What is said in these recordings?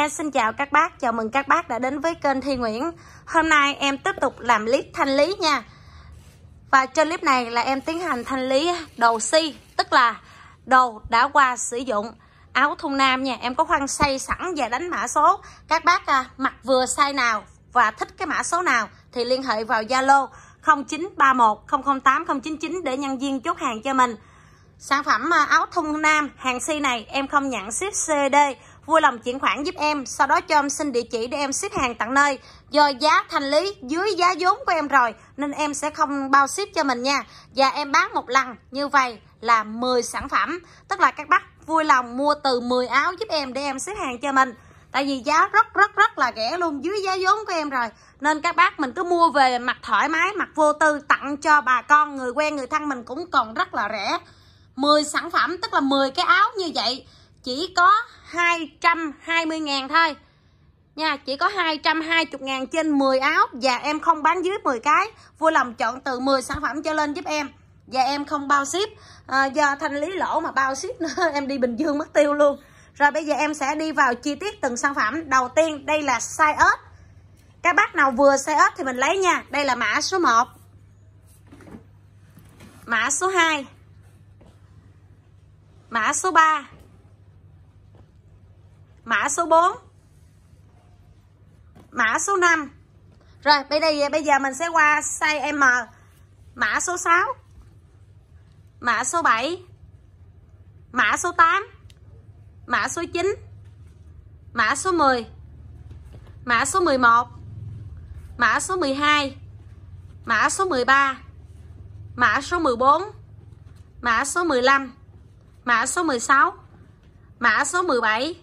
Em xin chào các bác, chào mừng các bác đã đến với kênh Thi Nguyễn Hôm nay em tiếp tục làm clip thanh lý nha Và trên clip này là em tiến hành thanh lý đồ si Tức là đồ đã qua sử dụng áo thun nam nha Em có khoan xây sẵn và đánh mã số Các bác à, mặc vừa size nào và thích cái mã số nào Thì liên hệ vào Zalo 0931 008 099 để nhân viên chốt hàng cho mình Sản phẩm à, áo thun nam hàng si này em không nhận ship CD vui lòng chuyển khoản giúp em sau đó cho em xin địa chỉ để em ship hàng tận nơi do giá thành lý dưới giá vốn của em rồi nên em sẽ không bao ship cho mình nha và em bán một lần như vậy là 10 sản phẩm tức là các bác vui lòng mua từ 10 áo giúp em để em ship hàng cho mình tại vì giá rất rất rất là rẻ luôn dưới giá vốn của em rồi nên các bác mình cứ mua về mặt thoải mái mặt vô tư tặng cho bà con người quen người thân mình cũng còn rất là rẻ 10 sản phẩm tức là 10 cái áo như vậy chỉ có 220 ngàn thôi nha chỉ có 220 ngàn trên 10 áo và em không bán dưới 10 cái vui lòng chọn từ 10 sản phẩm trở lên giúp em và em không bao ship à, do thanh lý lỗ mà bao ship nữa em đi Bình Dương mất tiêu luôn rồi bây giờ em sẽ đi vào chi tiết từng sản phẩm đầu tiên đây là size ớt các bác nào vừa size ớt thì mình lấy nha đây là mã số 1 mã số 2 mã số 3 mã số 4 mã số 5 rồi bây đây bây giờ mình sẽ qua size M mã số 6 mã số 7 mã số 8 mã số 9 mã số 10 mã số 11 mã số 12 mã số 13 mã số 14 mã số 15 mã số 16 mã số 17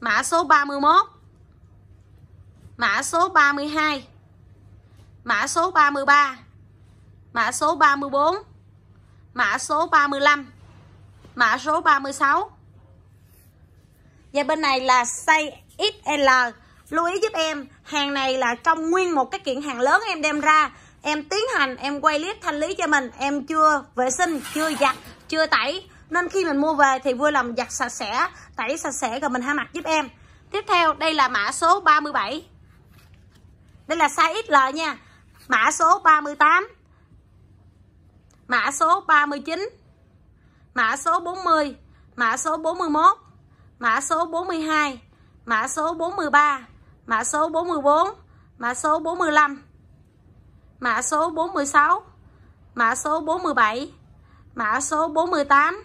mã số 31 mã số 32 mã số 33 mã số 34 mã số 35 mã số 36 và bên này là size XL lưu ý giúp em hàng này là trong nguyên một cái kiện hàng lớn em đem ra em tiến hành em quay clip thanh lý cho mình em chưa vệ sinh chưa giặt chưa tẩy nên khi mình mua về thì vui lòng giặt sạch sẽ tẩy sạch sẽ rồi mình ha mặt giúp em tiếp theo đây là mã số 37 đây là size XL nha mã số 38 mã số 39 mã số 40 mã số 41 mã số 42 mã số 43 mã số 44 mã số 45 mã số 46 mã số 47 mã số 48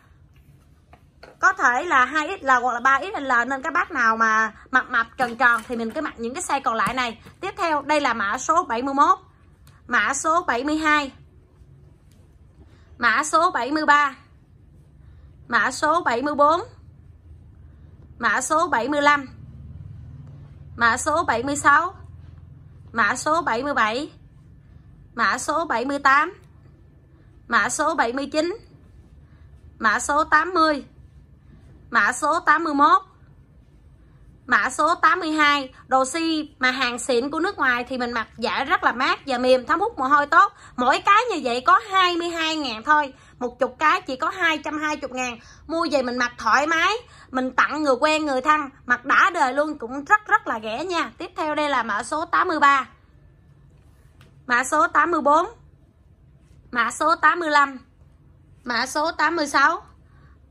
có thể là 2XL hoặc là 3XL nên các bác nào mà mặt mập tròn tròn thì mình cứ mặc những cái size còn lại này tiếp theo đây là mã số 71 mã số 72 mã số 73 mã số 74 mã số 75 mã số 76 mã số 77 mã số 78 mã số 79 mã số 80 mã số 81 mã số 82 đồ si mà hàng xịn của nước ngoài thì mình mặc giả rất là mát và mềm thấm hút mồ hôi tốt mỗi cái như vậy có 22 ngàn thôi một chục cái chỉ có 220 ngàn mua về mình mặc thoải mái mình tặng người quen người thân mặc đã đời luôn cũng rất rất là rẻ nha tiếp theo đây là mã số 83 mã số 84 mã số 85 mã số 86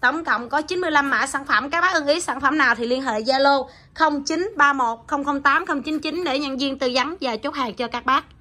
tổng cộng có 95 mã sản phẩm các bác ưng ý sản phẩm nào thì liên hệ Zalo 0931008099 để nhân viên tư vấn và chốt hàng cho các bác